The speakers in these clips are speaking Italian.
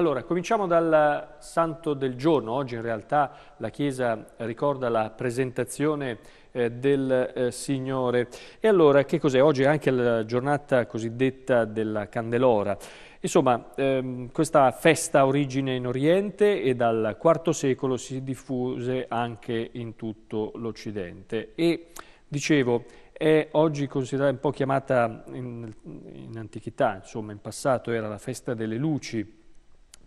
Allora, cominciamo dal santo del giorno. Oggi in realtà la Chiesa ricorda la presentazione eh, del eh, Signore. E allora, che cos'è? Oggi è anche la giornata cosiddetta della Candelora. Insomma, ehm, questa festa ha origine in Oriente e dal IV secolo si diffuse anche in tutto l'Occidente. E, dicevo, è oggi considerata un po' chiamata in, in antichità, insomma, in passato era la festa delle luci,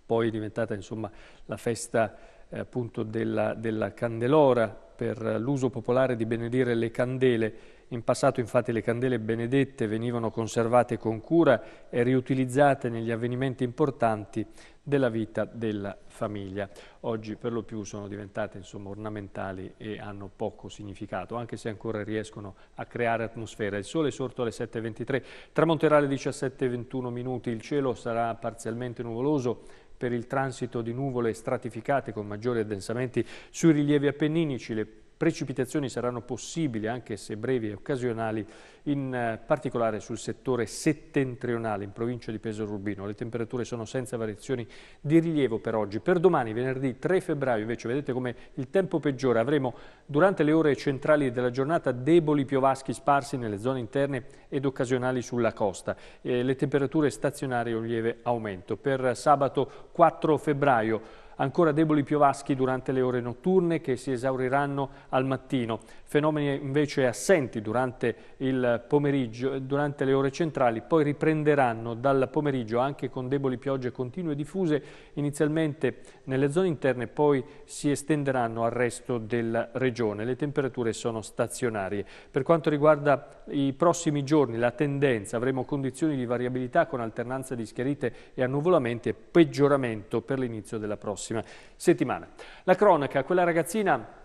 poi è diventata insomma, la festa eh, appunto della, della candelora per l'uso popolare di benedire le candele. In passato infatti le candele benedette venivano conservate con cura e riutilizzate negli avvenimenti importanti della vita della famiglia. Oggi per lo più sono diventate insomma, ornamentali e hanno poco significato, anche se ancora riescono a creare atmosfera. Il sole è sorto alle 7.23, tramonterà alle 17.21 minuti, il cielo sarà parzialmente nuvoloso, per il transito di nuvole stratificate con maggiori addensamenti sui rilievi appenninici. Le precipitazioni saranno possibili anche se brevi e occasionali, in eh, particolare sul settore settentrionale in provincia di Pesaro Urbino. Le temperature sono senza variazioni di rilievo per oggi. Per domani, venerdì 3 febbraio, invece, vedete come il tempo peggiora. Avremo durante le ore centrali della giornata deboli piovaschi sparsi nelle zone interne ed occasionali sulla costa. Eh, le temperature stazionarie un lieve aumento. Per sabato 4 febbraio Ancora deboli piovaschi durante le ore notturne che si esauriranno al mattino. Fenomeni invece assenti durante il pomeriggio, durante le ore centrali, poi riprenderanno dal pomeriggio anche con deboli piogge continue diffuse, inizialmente nelle zone interne, poi si estenderanno al resto della regione. Le temperature sono stazionarie. Per quanto riguarda i prossimi giorni, la tendenza, avremo condizioni di variabilità con alternanza di schiarite e annuvolamenti e peggioramento per l'inizio della prossima prossima settimana. La cronaca, quella ragazzina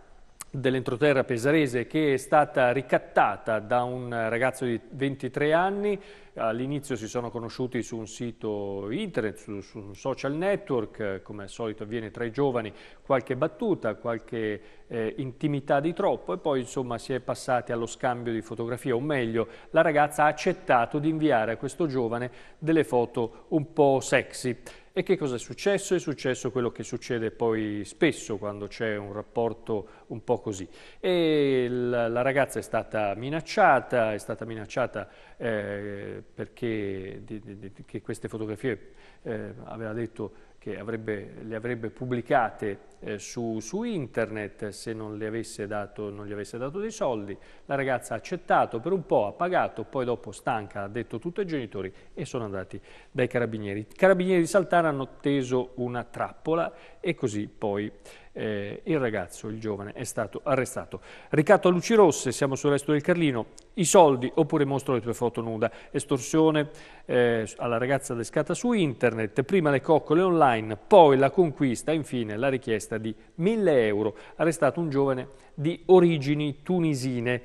dell'entroterra pesarese che è stata ricattata da un ragazzo di 23 anni. All'inizio si sono conosciuti su un sito internet, su, su, un social network, come al solito avviene tra i giovani, qualche battuta, qualche eh, intimità di troppo e poi insomma si è passati allo scambio di fotografie, o meglio la ragazza ha accettato di inviare a questo giovane delle foto un po' sexy. E che cosa è successo? È successo quello che succede poi spesso quando c'è un rapporto un po' così. E la, la, ragazza è stata minacciata, è stata minacciata eh, perché di, di, di, queste fotografie eh, aveva detto che avrebbe, le avrebbe pubblicate eh, su, su, internet se non le avesse, dato, non gli avesse dato dei soldi. La ragazza ha accettato per un po', ha pagato, poi dopo stanca, ha detto tutto ai genitori e sono andati dai carabinieri. I carabinieri di Saltara hanno teso una trappola e così poi eh, il ragazzo, il giovane, è stato arrestato. Ricatto a luci rosse, siamo sul resto del Carlino, i soldi oppure mostro le tue foto nuda, estorsione eh, alla ragazza adescata su internet, prima le coccole online, poi la conquista, infine la richiesta di 1000 euro, arrestato un giovane di origini tunisine.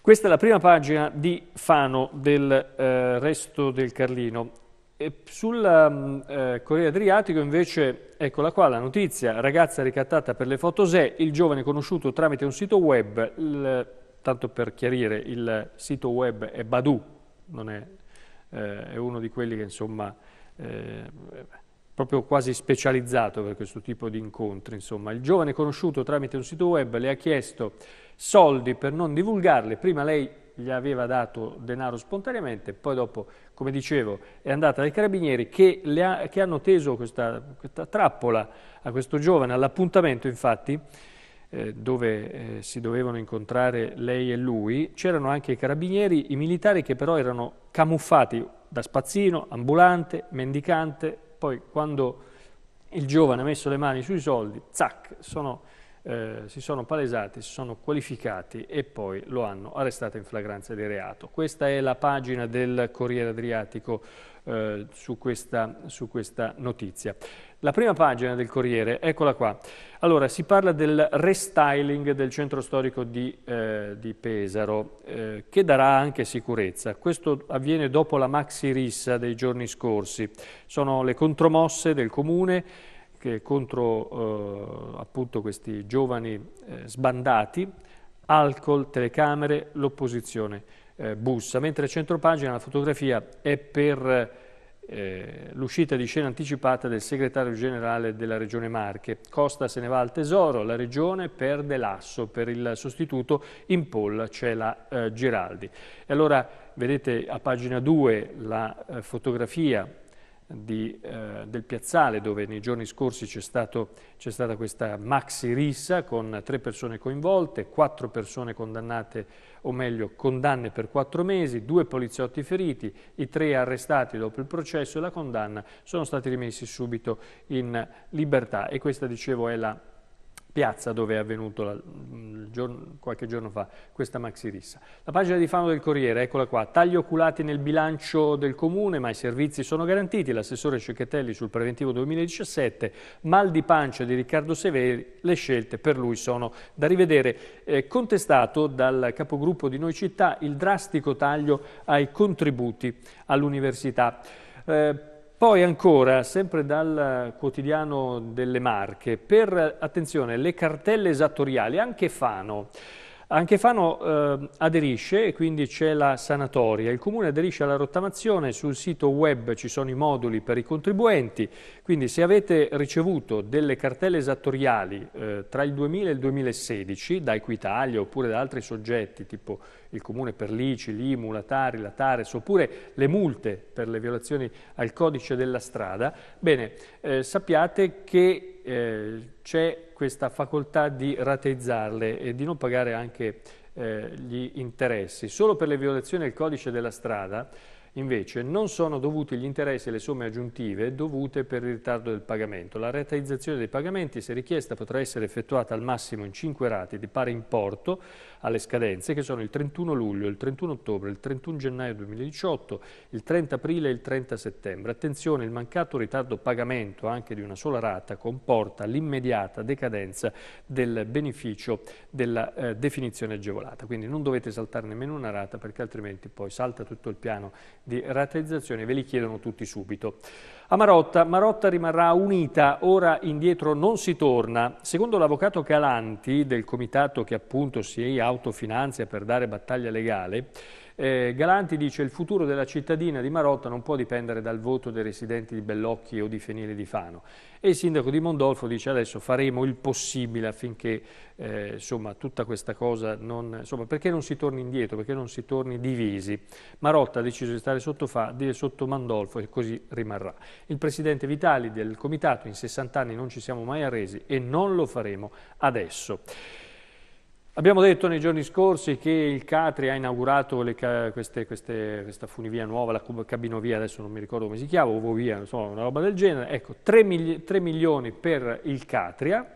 Questa è la prima pagina di Fano del eh, resto del Carlino. E sul ehm, eh, Corriere Adriatico invece, eccola qua la notizia, ragazza ricattata per le foto SE, il giovane conosciuto tramite un sito web, il, tanto per chiarire, il sito web è Badu, è, eh, è, uno di quelli che insomma... Eh, proprio quasi specializzato per questo tipo di incontri. Insomma. Il giovane conosciuto tramite un sito web le ha chiesto soldi per non divulgarle, prima lei gli aveva dato denaro spontaneamente, poi dopo, come dicevo, è andata dai carabinieri che, ha, che hanno teso questa, questa, trappola a questo giovane, all'appuntamento infatti, eh, dove eh, si dovevano incontrare lei e lui, c'erano anche i carabinieri, i militari che però erano camuffati da spazzino, ambulante, mendicante, poi quando il giovane ha messo le mani sui soldi, zac, sono eh, si sono palesati, si sono qualificati e poi lo hanno arrestato in flagranza di reato. Questa è la pagina del Corriere Adriatico eh, su, questa, su questa notizia. La prima pagina del Corriere, eccola qua. Allora, si parla del restyling del centro storico di, eh, di Pesaro, eh, che darà anche sicurezza. Questo avviene dopo la maxi rissa dei giorni scorsi. Sono le contromosse del comune che contro eh, appunto questi giovani eh, sbandati, alcol, telecamere, l'opposizione eh, bussa, mentre a centropagina la fotografia è per eh, l'uscita di scena anticipata del segretario generale della Regione Marche. Costa se ne va al tesoro, la Regione perde l'asso per il sostituto, in polla c'è la eh, Giraldi. E allora vedete a pagina 2 la eh, fotografia di, eh, del piazzale dove nei giorni scorsi c'è, stata questa maxi rissa con tre persone coinvolte, quattro persone condannate o meglio condanne per quattro mesi, due poliziotti feriti, i tre arrestati dopo il processo e la condanna sono stati rimessi subito in libertà e questa dicevo è la piazza dove è avvenuto la, mm, giorno, qualche giorno fa questa maxi rissa. La pagina di Fano del Corriere, eccola qua, tagli oculati nel bilancio del Comune, ma i servizi sono garantiti, l'assessore Cecchettelli sul preventivo 2017, mal di pancia di Riccardo Severi, le scelte per lui sono da rivedere. Eh, contestato dal capogruppo di Noi Città il drastico taglio ai contributi all'università. Eh, poi ancora, sempre dal quotidiano delle Marche, per, attenzione, le cartelle esattoriali, anche Fano. Anche Fano eh, aderisce e quindi c'è la sanatoria. Il Comune aderisce alla rottamazione, sul sito web ci sono i moduli per i contribuenti, quindi se avete ricevuto delle cartelle esattoriali eh, tra il 2000 e il 2016 da Equitalia oppure da altri soggetti tipo il Comune per l'ICI, l'IMU, la TARI, la TARES oppure le multe per le violazioni al codice della strada, bene, eh, sappiate che eh, c'è questa facoltà di rateizzarle e di non pagare anche eh, gli interessi. Solo per le violazioni del codice della strada Invece non sono dovuti gli interessi e le somme aggiuntive dovute per il ritardo del pagamento. La rateizzazione dei pagamenti, se richiesta, potrà essere effettuata al massimo in 5 rate di pari importo alle scadenze che sono il 31 luglio, il 31 ottobre, il 31 gennaio 2018, il 30 aprile e il 30 settembre. Attenzione, il mancato ritardo pagamento anche di una sola rata comporta l'immediata decadenza del beneficio della eh, definizione agevolata. Quindi non dovete saltare nemmeno una rata perché altrimenti poi salta tutto il piano di rateizzazione e ve li chiedono tutti subito. A Marotta, Marotta rimarrà unita, ora indietro non si torna. Secondo l'avvocato Calanti del comitato che appunto si autofinanzia per dare battaglia legale, eh, Galanti dice il futuro della cittadina di Marotta non può dipendere dal voto dei residenti di Bellocchi o di Fenile di Fano. E il sindaco di Mondolfo dice adesso faremo il possibile affinché eh, insomma, tutta questa cosa non... Insomma, perché non si torni indietro, perché non si torni divisi. Marotta ha deciso di stare sotto, fa, di, sotto Mandolfo e così rimarrà. Il presidente Vitali del comitato in 60 anni non ci siamo mai arresi e non lo faremo adesso. Abbiamo detto nei giorni scorsi che il Catri ha inaugurato ca queste, queste, questa funivia nuova, la cabinovia, adesso non mi ricordo come si chiama, ovovia, insomma una roba del genere. Ecco, 3, mili 3 milioni per il Catria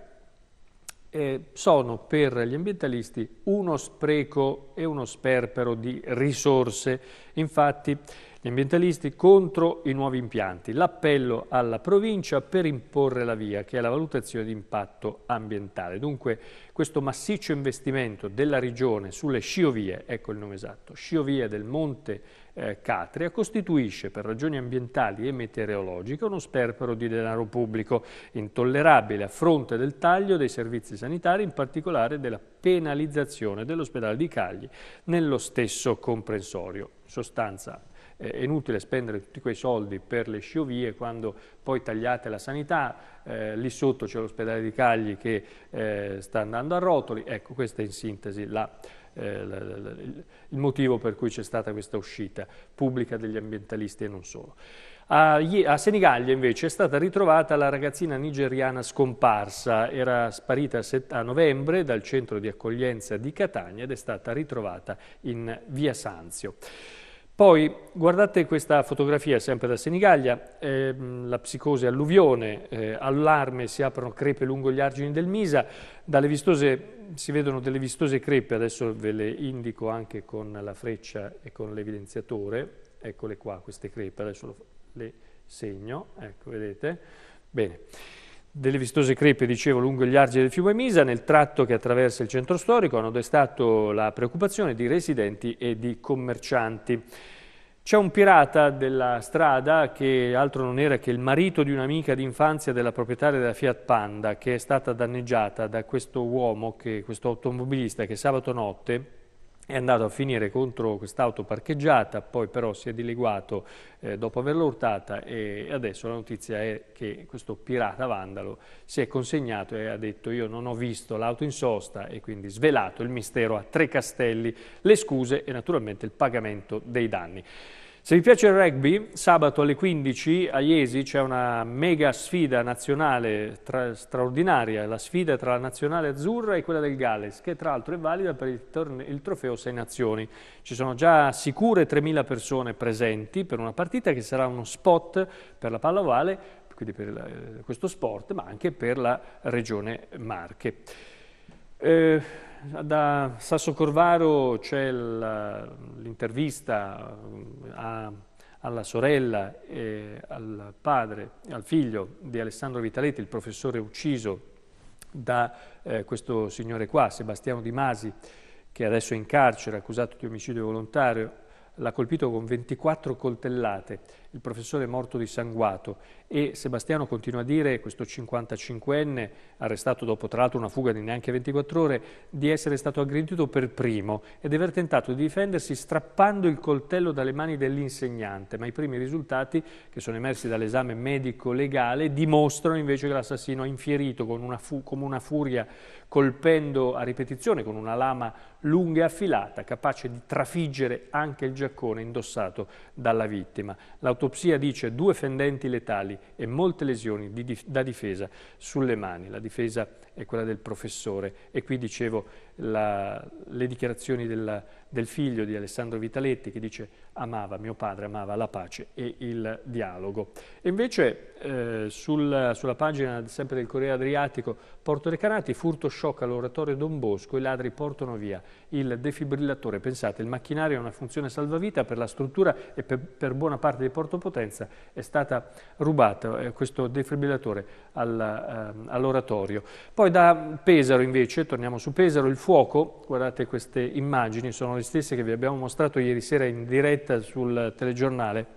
eh, sono per gli ambientalisti uno spreco e uno sperpero di risorse. Infatti gli ambientalisti contro i nuovi impianti, l'appello alla provincia per imporre la via, che è la valutazione di impatto ambientale. Dunque questo massiccio investimento della regione sulle sciovie, ecco il nome esatto, sciovie del Monte eh, Catria costituisce per ragioni ambientali e meteorologiche uno sperpero di denaro pubblico intollerabile a fronte del taglio dei servizi sanitari, in particolare della penalizzazione dell'ospedale di Cagli nello stesso comprensorio. In sostanza eh, è inutile spendere tutti quei soldi per le sciovie quando poi tagliate la sanità, eh, lì sotto c'è l'ospedale di Cagli che eh, sta andando a rotoli, ecco questa è in sintesi la eh, la, la, il motivo per cui c'è stata questa uscita pubblica degli ambientalisti e non solo. A, a Senigallia invece è stata ritrovata la ragazzina nigeriana scomparsa, era sparita a novembre dal centro di accoglienza di Catania ed è stata ritrovata in via Sanzio. Poi guardate questa fotografia sempre da Senigallia, eh, la psicosi alluvione, eh, allarme, si aprono crepe lungo gli argini del Misa, dalle vistose si vedono delle vistose crepe, adesso ve le indico anche con la freccia e con l'evidenziatore, eccole qua queste crepe, adesso le segno, ecco vedete, bene, delle vistose crepe dicevo lungo gli argini del fiume Misa nel tratto che attraversa il centro storico hanno destato la preoccupazione di residenti e di commercianti. C'è un pirata della strada che altro non era che il marito di un'amica d'infanzia della proprietaria della Fiat Panda che è stata danneggiata da questo uomo, che, questo automobilista che sabato notte è andato a finire contro quest'auto parcheggiata, poi però si è dileguato eh, dopo averla urtata e adesso la notizia è che questo pirata vandalo si è consegnato e ha detto io non ho visto l'auto in sosta e quindi svelato il mistero a Tre Castelli, le scuse e naturalmente il pagamento dei danni. Se vi piace il rugby, sabato alle 15 a Iesi c'è una mega sfida nazionale straordinaria, la sfida tra la nazionale azzurra e quella del Galles, che tra l'altro è valida per il, il trofeo Sei Nazioni. Ci sono già sicure 3.000 persone presenti per una partita che sarà uno spot per la palla ovale, quindi per la, eh, questo sport, ma anche per la regione Marche. Eh, da Sasso Corvaro c'è l'intervista eh, alla sorella, e al padre, al figlio di Alessandro Vitaletti, il professore ucciso da eh, questo signore qua, Sebastiano Di Masi, che adesso è in carcere, accusato di omicidio volontario, l'ha colpito con 24 coltellate, il professore è morto dissanguato e Sebastiano continua a dire, questo 55enne, arrestato dopo tra l'altro una fuga di neanche 24 ore, di essere stato aggredito per primo e di aver tentato di difendersi strappando il coltello dalle mani dell'insegnante, ma i primi risultati che sono emersi dall'esame medico-legale dimostrano invece che l'assassino ha infierito con una, fu- con una furia colpendo a ripetizione con una lama lunga e affilata, capace di trafiggere anche il giaccone indossato dalla vittima. L'autopsia dice due fendenti letali e molte lesioni di dif da difesa sulle mani. La difesa e quella del professore. E qui dicevo la, le dichiarazioni della, del figlio di Alessandro Vitaletti che dice amava, mio padre amava la pace e il dialogo. E invece eh, sul, sulla pagina sempre del Corriere Adriatico Porto Recanati, furto sciocca all'oratorio Don Bosco, i ladri portano via il defibrillatore. Pensate, il macchinario ha una funzione salvavita per la struttura e per, per buona parte di Porto Potenza è stata rubata eh, questo defibrillatore eh, all'oratorio. Poi poi da Pesaro invece, torniamo su Pesaro, il fuoco, guardate queste immagini, sono le stesse che vi abbiamo mostrato ieri sera in diretta sul telegiornale.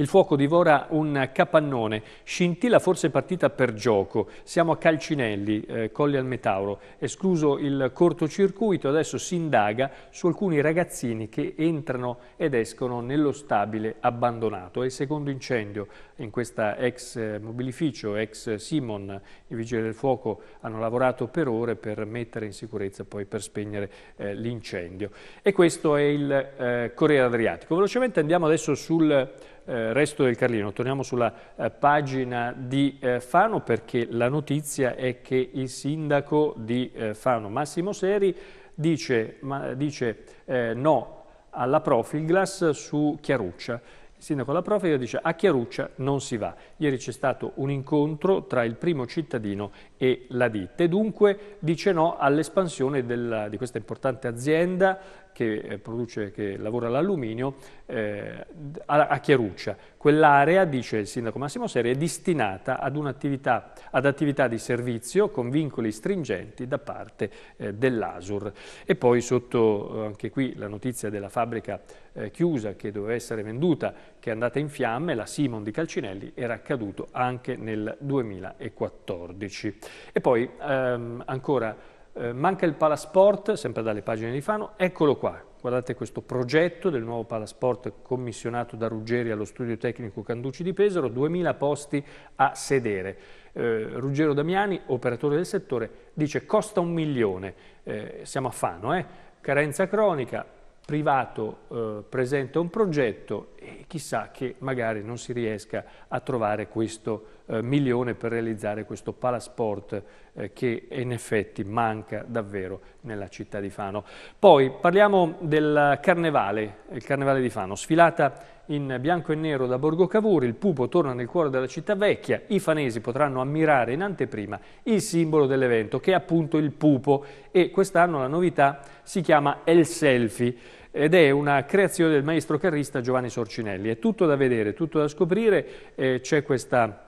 Il fuoco divora un capannone, scintilla forse partita per gioco. Siamo a Calcinelli, eh, Colli al Metauro. Escluso il cortocircuito, adesso si indaga su alcuni ragazzini che entrano ed escono nello stabile abbandonato. È il secondo incendio in questa ex eh, mobilificio, ex Simon. I vigili del fuoco hanno lavorato per ore per mettere in sicurezza, poi per spegnere eh, l'incendio. E questo è il eh, Corriere Adriatico. Velocemente andiamo adesso sul eh, resto del Carlino. Torniamo sulla eh, pagina di eh, Fano perché la notizia è che il sindaco di eh, Fano, Massimo Seri, dice, ma, dice eh, no alla Profilglass su Chiaruccia. Il sindaco della Profilglass dice a Chiaruccia non si va. Ieri c'è stato un incontro tra il primo cittadino e la ditta e dunque dice no all'espansione di questa importante azienda che, eh, produce, che lavora l'alluminio eh, a, Chiaruccia. Quell'area, dice il sindaco Massimo Seri, è destinata ad, attività, ad attività di servizio con vincoli stringenti da parte eh, dell'ASUR. E poi sotto eh, anche qui la notizia della fabbrica eh, chiusa che doveva essere venduta, che è andata in fiamme, la Simon di Calcinelli era accaduto anche nel 2014. E poi ehm, ancora eh, manca il Palasport, sempre dalle pagine di Fano, eccolo qua, guardate questo progetto del nuovo Palasport commissionato da Ruggeri allo studio tecnico Canducci di Pesaro, 2000 posti a sedere. Eh, Ruggero Damiani, operatore del settore, dice costa un milione, eh, siamo a Fano, eh? carenza cronica, privato eh, presenta un progetto e chissà che magari non si riesca a trovare questo eh, milione per realizzare questo palasport eh, che in effetti manca davvero nella città di Fano. Poi parliamo del carnevale, il carnevale di Fano, sfilata in bianco e nero da Borgo Cavour, il pupo torna nel cuore della città vecchia, i fanesi potranno ammirare in anteprima il simbolo dell'evento che è appunto il pupo e quest'anno la novità si chiama El Selfie ed è una creazione del maestro carrista Giovanni Sorcinelli. È tutto da vedere, tutto da scoprire, eh, c'è questa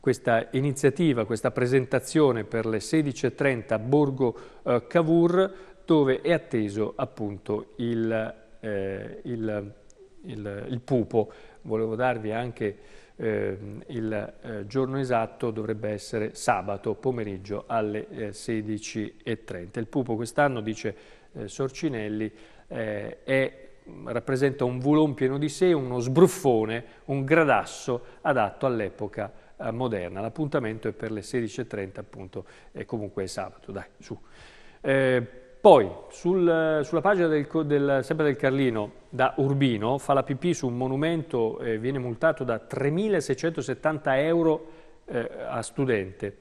questa iniziativa, questa presentazione per le 16.30 a Borgo eh, Cavour dove è atteso appunto il, eh, il, il, il, pupo. Volevo darvi anche ehm, eh, il giorno esatto, dovrebbe essere sabato pomeriggio alle 16.30. Eh, il pupo quest'anno, dice eh, Sorcinelli, eh, è, rappresenta un vulon pieno di sé, uno sbruffone, un gradasso adatto all'epoca eh, moderna. L'appuntamento è per le 16.30 appunto, e comunque è sabato, dai, su. Eh, poi, sul, sulla pagina del, del, sempre del Carlino, da Urbino, fa la pipì su un monumento e eh, viene multato da 3.670 euro eh, a studente.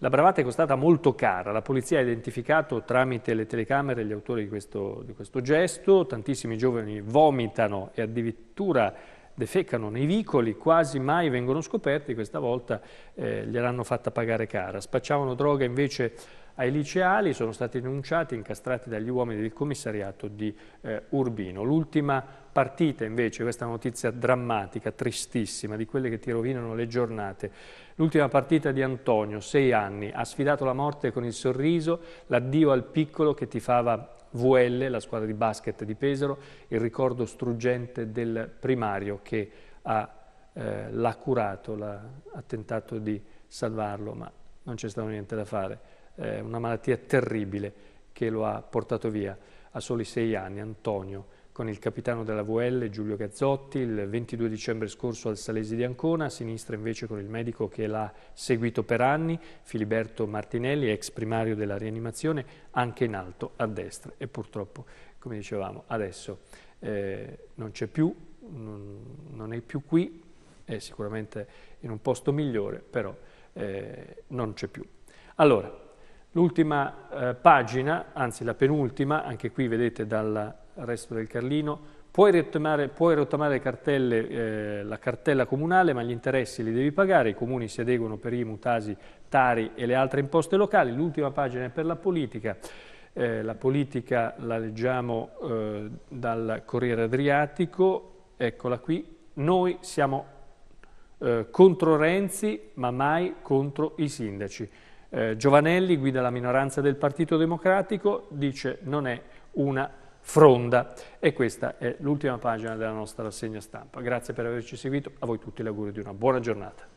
La bravata è costata molto cara, la polizia ha identificato tramite le telecamere gli autori di questo, di questo gesto, tantissimi giovani vomitano e addirittura defecano nei vicoli, quasi mai vengono scoperti, questa volta eh, gliel'hanno fatta pagare cara. Spacciavano droga invece ai liceali sono stati denunciati e incastrati dagli uomini del commissariato di eh, Urbino. L'ultima partita invece, questa notizia drammatica, tristissima, di quelle che ti rovinano le giornate, l'ultima partita di Antonio, sei anni, ha sfidato la morte con il sorriso, l'addio al piccolo che ti fava VL, la squadra di basket di Pesaro, il ricordo struggente del primario che ha, eh, l'ha curato, l'ha tentato di salvarlo, ma non c'è stato niente da fare eh, una malattia terribile che lo ha portato via a soli sei anni, Antonio, con il capitano della VL Giulio Gazzotti, il 22 dicembre scorso al Salesi di Ancona, a sinistra invece con il medico che l'ha seguito per anni, Filiberto Martinelli, ex primario della rianimazione, anche in alto a destra e purtroppo, come dicevamo, adesso eh, non c'è più, non, non è più qui, è sicuramente in un posto migliore, però eh, non c'è più. Allora, L'ultima eh, pagina, anzi la penultima, anche qui vedete dal resto del Carlino, puoi rottamare, puoi rottamare cartelle, eh, la cartella comunale ma gli interessi li devi pagare, i comuni si adeguano per i mutasi, Tari e le altre imposte locali. L'ultima pagina è per la politica, eh, la politica la leggiamo eh, dal Corriere Adriatico, eccola qui, noi siamo eh, contro Renzi ma mai contro i sindaci. Eh, Giovanelli guida la minoranza del Partito Democratico, dice non è una fronda. E questa è l'ultima pagina della nostra rassegna stampa. Grazie per averci seguito, a voi tutti l'augurio di una buona giornata.